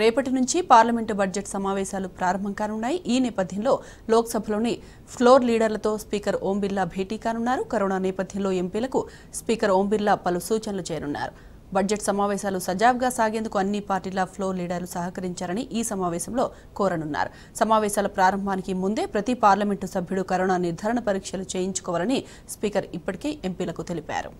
రేపటి నుంచి parliament budget సమావేశాలు ప్రారంభం కానున్నాయి ఈ నేపథ్యంలో లోక్సభలోని ఫ్లోర్ లీడర్లతో స్పీకర్ ఓం బిర్లా భేటీ కానున్నారు కరోనా నేపథ్యంలో ఎంపీలకు స్పీకర్ ఓం బిర్లా పలు సూచనలు చేయనున్నారు బడ్జెట్ సమావేశాలు సజావుగా సాగేందుకు అన్ని పార్టీల ఫ్లోర్ లీడర్లు సహకరించారని ఈ సమావేశంలో కోరనున్నారు సమావేశాల ప్రారంభానికి ముందే ప్రతి పార్లమెంటు సభ్యుడు కరోనా నిర్ధారణ పరీక్షలు చేయించుకోవాలని స్పీకర్ ఇప్పటికే ఎంపీలకు తెలిపారు